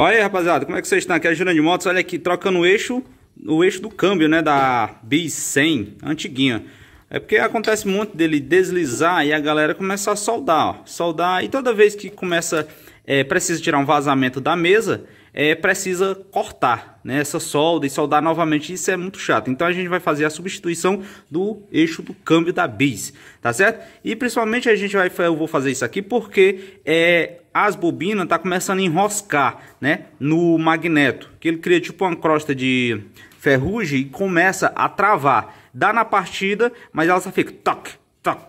Olha aí, rapaziada, como é que vocês estão? Aqui é a Jurand Motos, olha aqui, trocando o eixo, o eixo do câmbio, né, da B100, antiguinha. É porque acontece muito dele deslizar e a galera começa a soldar, ó, soldar, e toda vez que começa, é, precisa tirar um vazamento da mesa, é, precisa cortar né, essa solda e soldar novamente, isso é muito chato. Então a gente vai fazer a substituição do eixo do câmbio da bis, tá certo? E principalmente a gente vai, eu vou fazer isso aqui porque é, as bobinas tá começando a enroscar né, no magneto, que ele cria tipo uma crosta de ferrugem e começa a travar. Dá na partida, mas ela só fica toque,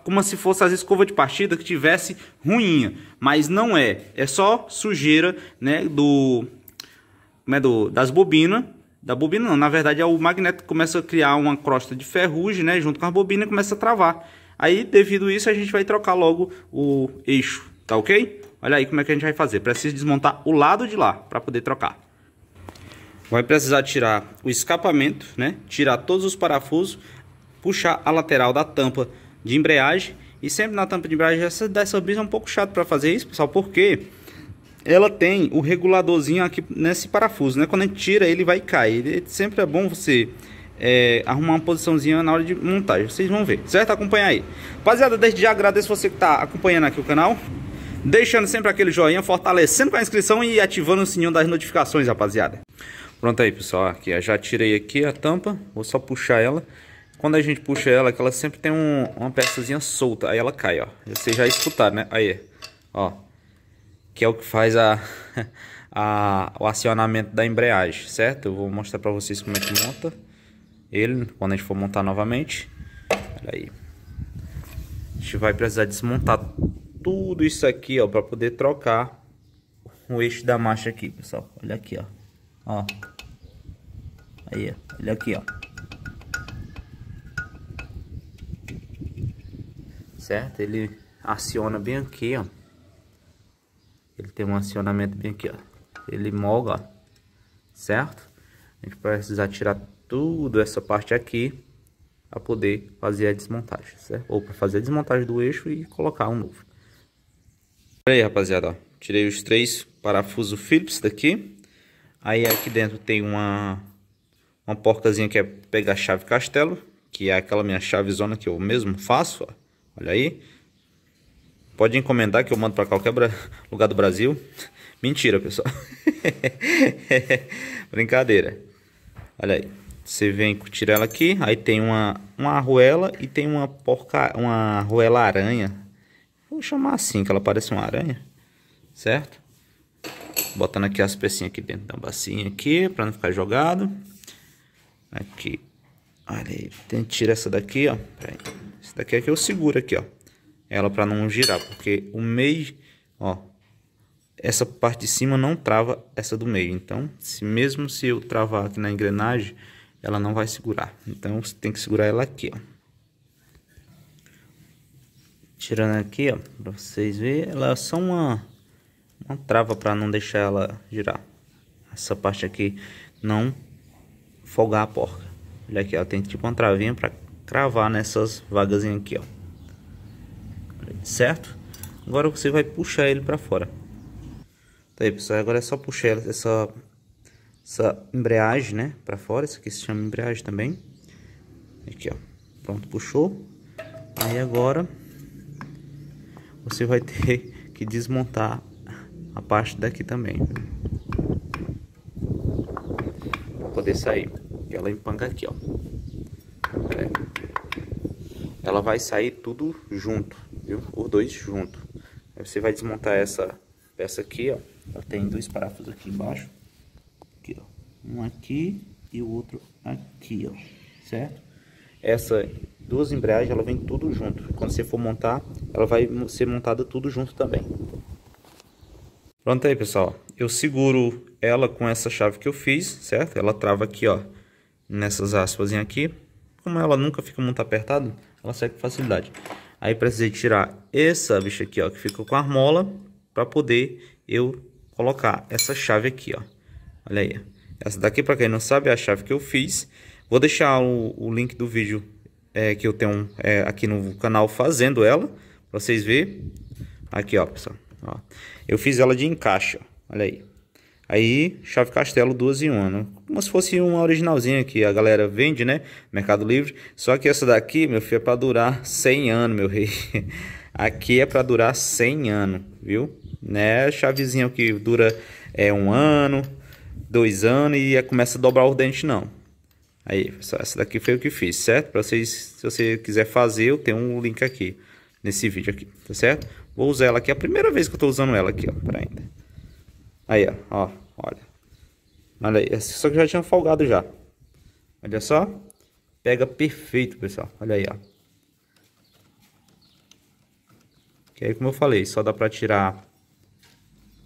como se fosse as escovas de partida que tivesse ruim mas não é, é só sujeira, né, do né, do, das bobinas. Da bobina não, na verdade é o magneto que começa a criar uma crosta de ferrugem, né? Junto com a bobina e começa a travar. Aí, devido isso, a gente vai trocar logo o eixo, tá ok? Olha aí como é que a gente vai fazer. Precisa desmontar o lado de lá para poder trocar. Vai precisar tirar o escapamento, né? Tirar todos os parafusos, puxar a lateral da tampa de embreagem. E sempre na tampa de embreagem, essa, dessa bis é um pouco chato para fazer isso, pessoal, porque... quê? ela tem o reguladorzinho aqui nesse parafuso, né? Quando a gente tira, ele vai cair. Ele, é sempre é bom você é, arrumar uma posiçãozinha na hora de montagem. Vocês vão ver, certo? Acompanha aí. Rapaziada, desde já agradeço você que está acompanhando aqui o canal. Deixando sempre aquele joinha, fortalecendo com a inscrição e ativando o sininho das notificações, rapaziada. Pronto aí, pessoal. Aqui, já tirei aqui a tampa. Vou só puxar ela. Quando a gente puxa ela, que ela sempre tem um, uma peçazinha solta. Aí ela cai, ó. Vocês já escutaram, né? Aí, ó que é o que faz a, a o acionamento da embreagem, certo? Eu vou mostrar para vocês como é que monta ele quando a gente for montar novamente. Aí. A gente vai precisar desmontar tudo isso aqui, ó, para poder trocar o eixo da marcha aqui, pessoal. Olha aqui, ó. Ó. Aí, ó. Olha aqui, ó. Certo? Ele aciona bem aqui, ó. Ele tem um acionamento bem aqui, ó. Ele molga, ó. Certo? A gente vai precisar tirar tudo essa parte aqui para poder fazer a desmontagem, certo? Ou para fazer a desmontagem do eixo e colocar um novo. Olha aí, rapaziada, ó. Tirei os três parafusos Phillips daqui. Aí aqui dentro tem uma, uma porcazinha que é pegar chave castelo, que é aquela minha chavezona que eu mesmo faço, ó. Olha aí. Pode encomendar que eu mando para qualquer lugar do Brasil. Mentira, pessoal. Brincadeira. Olha aí. Você vem tirar ela aqui, aí tem uma, uma arruela e tem uma porca, uma arruela aranha. Vou chamar assim, que ela parece uma aranha, certo? Botando aqui as pecinhas aqui dentro da bacinha aqui, para não ficar jogado. Aqui. Olha aí, Tenta tira essa daqui, ó. Essa daqui é que eu seguro aqui, ó ela para não girar, porque o meio, ó, essa parte de cima não trava essa do meio. Então, se mesmo se eu travar aqui na engrenagem, ela não vai segurar. Então, você tem que segurar ela aqui, ó. Tirando aqui, ó, para vocês verem, ela é só uma uma trava para não deixar ela girar. Essa parte aqui não folgar a porca. Olha aqui, ela tem tipo uma travinha para cravar nessas vagas aqui, ó certo? Agora você vai puxar ele para fora. Tá aí, pessoal. Agora é só puxar essa, essa é embreagem, né? Para fora. Isso aqui se chama embreagem também. Aqui, ó. Pronto, puxou. Aí agora você vai ter que desmontar a parte daqui também. Pra poder sair. Ela empanga aqui, ó. Ela vai sair tudo junto viu? Os dois juntos. Aí você vai desmontar essa peça aqui, ó. Ela tem dois parafusos aqui embaixo. Aqui, ó. Um aqui e o outro aqui, ó. Certo? Essa duas embreagens, ela vem tudo junto. Quando você for montar, ela vai ser montada tudo junto também. Pronto aí, pessoal. Eu seguro ela com essa chave que eu fiz, certo? Ela trava aqui, ó, nessas aspas aqui. Como ela nunca fica muito apertada, ela segue com facilidade. Aí precisei tirar essa bicha aqui, ó, que fica com a mola, para poder eu colocar essa chave aqui, ó. Olha aí. Essa daqui, para quem não sabe, é a chave que eu fiz. Vou deixar o, o link do vídeo é, que eu tenho é, aqui no canal fazendo ela, para vocês verem. Aqui, ó, pessoal. Ó. Eu fiz ela de encaixe, ó. olha aí. Aí, chave Castelo, duas em uma. Né? Como se fosse uma originalzinha que a galera vende, né? Mercado Livre. Só que essa daqui, meu filho, é pra durar 100 anos, meu rei. Aqui é pra durar 100 anos, viu? Né? Chavezinha que dura é, um ano, dois anos e começa a dobrar o dente, não. Aí, pessoal, essa daqui foi o que fiz, certo? Pra vocês, se você quiser fazer, eu tenho um link aqui. Nesse vídeo aqui, tá certo? Vou usar ela aqui. É a primeira vez que eu tô usando ela aqui, ó. ainda. Aí, ó, olha. Olha aí, só que já tinha folgado já. Olha só. Pega perfeito, pessoal. Olha aí, ó. Que aí, como eu falei, só dá pra tirar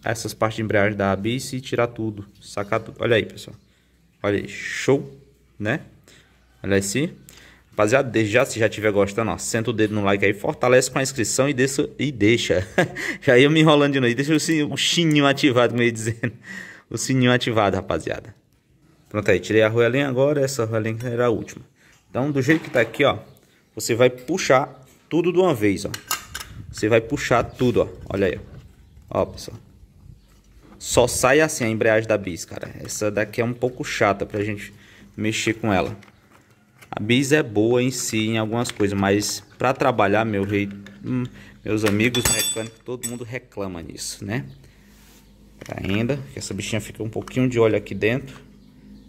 essas partes de embreagem da abice e tirar tudo. Sacar tudo. Olha aí, pessoal. Olha aí, show, né? Olha esse. Rapaziada, desde já, se já estiver gostando, ó, senta o dedo no like aí, fortalece com a inscrição e, deixa. E deixa. já ia me enrolando de novo. Deixa o, sininho, o sininho ativado, como eu ia dizendo. O sininho ativado, rapaziada. Pronto aí, tirei a roelinha agora, essa roelinha era a última. Então, do jeito que tá aqui, ó, você vai puxar tudo de uma vez, ó. Você vai puxar tudo, ó. Olha aí, ó. Ó, pessoal. Só sai assim a embreagem da bis, cara. Essa daqui é um pouco chata pra gente mexer com ela. A bis é boa em si, em algumas coisas, mas para trabalhar, meu rei, hum, meus amigos mecânicos, todo mundo reclama nisso, né? Ainda, que essa bichinha fica um pouquinho de óleo aqui dentro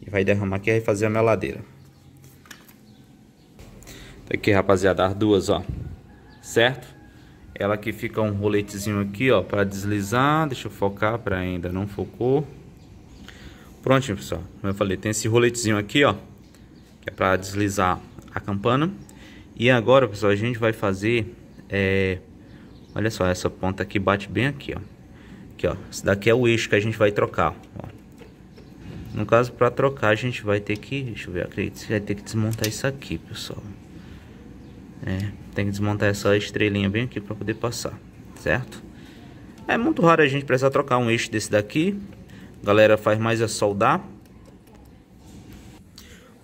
e vai derramar aqui e fazer a meladeira. Tá aqui, rapaziada, as duas, ó. Certo? Ela aqui fica um roletezinho aqui, ó, para deslizar. Deixa eu focar para ainda não focou. Prontinho, pessoal. Como eu falei, tem esse roletezinho aqui, ó que é para deslizar a campana. E agora, pessoal, a gente vai fazer, é, olha só, essa ponta aqui bate bem aqui, ó. Aqui, ó, esse daqui é o eixo que a gente vai trocar, ó. No caso, para trocar, a gente vai ter que, deixa eu ver, acredito, vai ter que desmontar isso aqui, pessoal. É, tem que desmontar essa estrelinha bem aqui para poder passar, certo? É muito raro a gente precisar trocar um eixo desse daqui. A galera faz mais é soldar.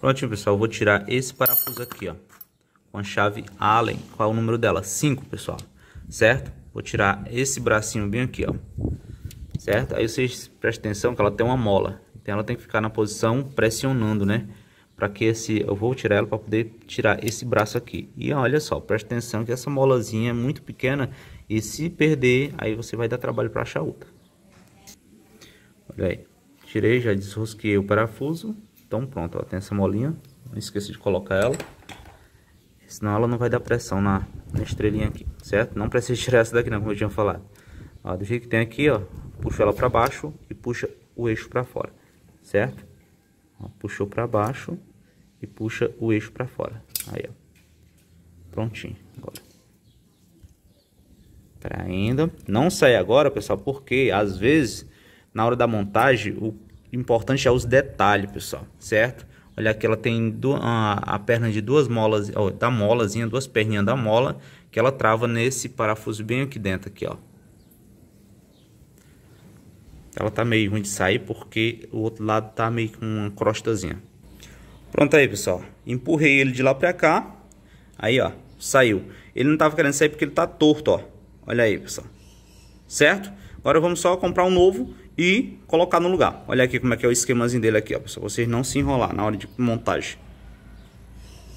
Prontinho, pessoal. Eu vou tirar esse parafuso aqui, ó. Com a chave Allen. Qual é o número dela? 5, pessoal. Certo? Vou tirar esse bracinho bem aqui, ó. Certo? Aí vocês prestem atenção que ela tem uma mola. Então ela tem que ficar na posição pressionando, né? Para que esse... Eu vou tirar ela para poder tirar esse braço aqui. E olha só, presta atenção que essa molazinha é muito pequena. E se perder, aí você vai dar trabalho para achar outra. Olha aí. Tirei, já desrosquei o parafuso. Então pronto, ó, tem essa molinha, não esqueci de colocar ela, senão ela não vai dar pressão na, na estrelinha aqui, certo? Não precisa tirar essa daqui não, como eu tinha falado. Ó, do jeito que tem aqui, ó, puxa ela para baixo e puxa o eixo para fora, certo? Ó, puxou para baixo e puxa o eixo para fora, aí ó, prontinho, agora. Pera tá ainda, não sai agora pessoal, porque às vezes na hora da montagem o importante é os detalhes, pessoal, certo? Olha aqui, ela tem a, a, perna de duas molas, ó, da molazinha, duas perninhas da mola, que ela trava nesse parafuso bem aqui dentro, aqui, ó. Ela tá meio ruim de sair porque o outro lado tá meio com uma crostazinha. Pronto aí, pessoal. Empurrei ele de lá pra cá. Aí, ó, saiu. Ele não tava querendo sair porque ele tá torto, ó. Olha aí, pessoal. Certo? Agora vamos só comprar um novo e colocar no lugar. Olha aqui como é que é o esquemazinho dele aqui, ó, para vocês não se enrolar na hora de montagem.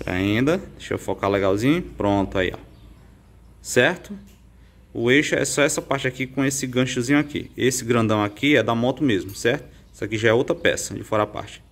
Tá ainda, deixa eu focar legalzinho, pronto aí, ó. Certo? O eixo é só essa parte aqui com esse ganchozinho aqui. Esse grandão aqui é da moto mesmo, certo? Isso aqui já é outra peça, de fora a parte.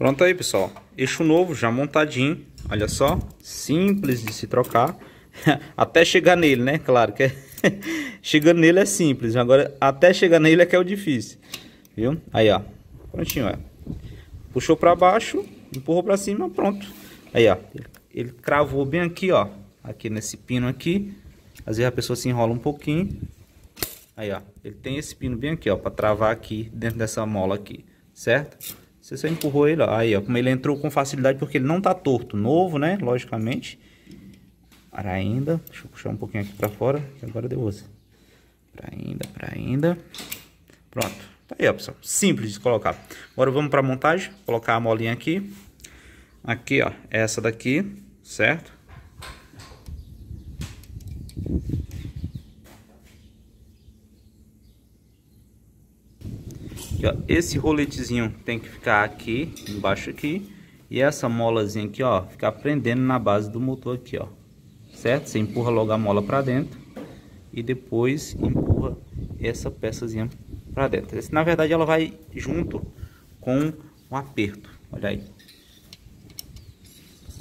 Pronto aí, pessoal. Eixo novo, já montadinho. Olha só, simples de se trocar. até chegar nele, né? Claro que é... chegando nele é simples. Agora, até chegar nele é que é o difícil. Viu? Aí, ó. Prontinho, ó. Puxou pra baixo, empurrou pra cima, pronto. Aí, ó. Ele cravou bem aqui, ó. Aqui nesse pino aqui. Às vezes a pessoa se enrola um pouquinho. Aí, ó. Ele tem esse pino bem aqui, ó. Pra travar aqui dentro dessa mola aqui. Certo? Se você empurrou ele, ó, aí, ó, como ele entrou com facilidade, porque ele não tá torto. Novo, né? Logicamente. Para Ainda. Deixa eu puxar um pouquinho aqui para fora, que agora deu Para Ainda, para ainda. Pronto. Tá aí, ó, pessoal. Simples de colocar. Agora vamos para montagem. Colocar a molinha aqui. Aqui, ó. É essa daqui, certo? ó, esse roletezinho tem que ficar aqui, embaixo aqui. E essa molazinha aqui, ó, ficar prendendo na base do motor aqui, ó. Certo? Você empurra logo a mola para dentro. E depois empurra essa peçazinha para dentro. Na verdade, ela vai junto com o um aperto. Olha aí.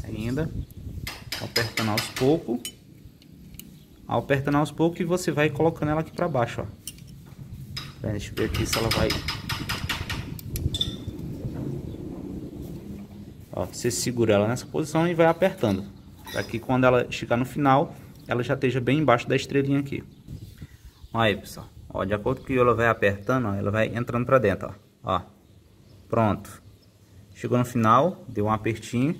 Ainda. Apertando aos poucos. Apertando aos poucos e você vai colocando ela aqui para baixo, ó. Deixa eu ver aqui se ela vai Ó, você segura ela nessa posição e vai apertando. Para que quando ela chegar no final, ela já esteja bem embaixo da estrelinha aqui. Aí, pessoal. Ó, de acordo com que ela vai apertando, ó, ela vai entrando para dentro, ó. ó. Pronto. Chegou no final, deu um apertinho.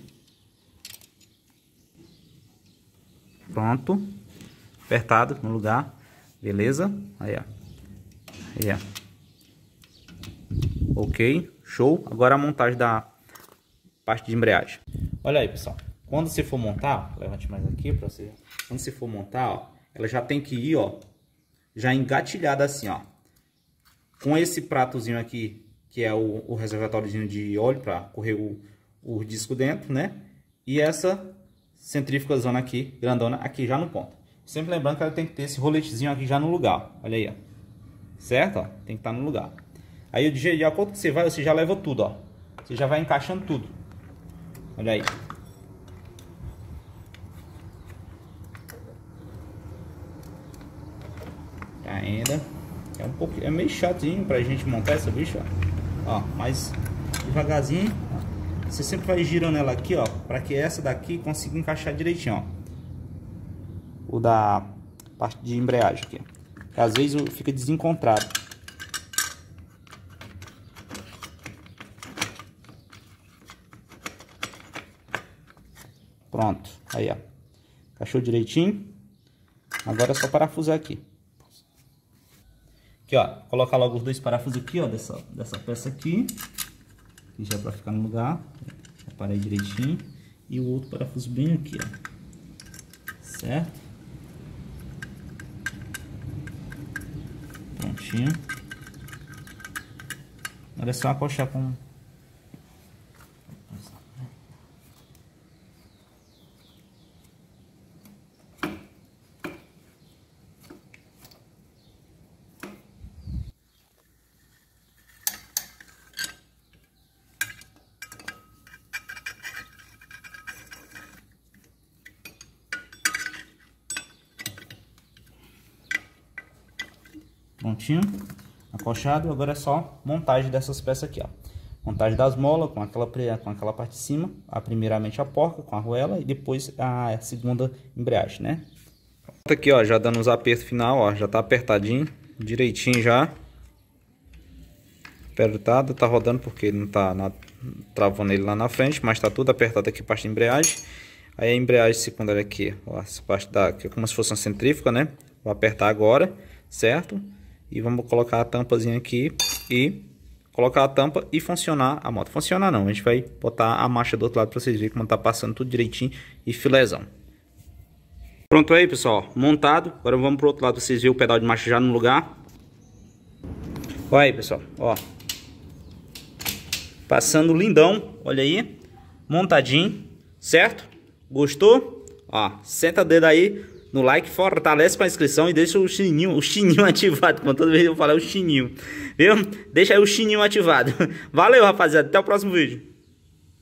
Pronto. Apertado no lugar. Beleza? Aí, ó. Aí, ó. Ok. Show. Agora a montagem da parte de embreagem. Olha aí, pessoal. Quando você for montar, levante mais aqui para você. Quando você for montar, ó, ela já tem que ir, ó, já engatilhada assim, ó. Com esse pratozinho aqui, que é o, o reservatóriozinho de óleo para correr o, o disco dentro, né? E essa centrífuga zona aqui, grandona, aqui já no ponto. Sempre lembrando que ela tem que ter esse roletezinho aqui já no lugar. Olha aí, ó. Certo? Ó? Tem que estar tá no lugar. Aí, de, de acordo que você vai, você já leva tudo, ó. Você já vai encaixando tudo. Olha aí. Tá ainda. É um pouco, é meio chatinho pra gente montar essa bicha, ó, mas devagarzinho, ó. você sempre vai girando ela aqui, ó, para que essa daqui consiga encaixar direitinho, ó. O da parte de embreagem aqui. Às vezes fica desencontrado. Pronto, aí ó. Encaixou direitinho. Agora é só parafusar aqui. Aqui ó, colocar logo os dois parafusos aqui ó, dessa, dessa peça aqui. e já é pra ficar no lugar. Aparei direitinho. E o outro parafuso bem aqui ó. Certo? Prontinho. Agora é só acolchar com prontinho, acolchado. Agora é só montagem dessas peças aqui, ó. Montagem das molas com aquela, com aquela parte de cima, a primeiramente a porca com a arruela e depois a segunda embreagem, né? aqui, ó, já dando os apertos final, ó, já tá apertadinho, direitinho já. Apertado, tá, tá rodando porque não tá na, travando ele lá na frente, mas tá tudo apertado aqui, parte da embreagem. Aí a embreagem secundária aqui, ó, essa parte da, que é como se fosse uma centrífuga, né? Vou apertar agora, certo? E vamos colocar a tampazinha aqui e colocar a tampa e funcionar a moto. Funcionar não, a gente vai botar a marcha do outro lado para vocês verem como tá passando tudo direitinho e filezão Pronto aí, pessoal. Montado. Agora vamos pro outro lado para vocês verem o pedal de marcha já no lugar. Olha aí, pessoal. Ó. Passando lindão. Olha aí. Montadinho. Certo? Gostou? Ó. Senta o dedo aí no like, fortalece com a inscrição e deixa o sininho, o sininho ativado. Como toda vez eu falar é o sininho, viu? Deixa aí o sininho ativado. Valeu, rapaziada. Até o próximo vídeo.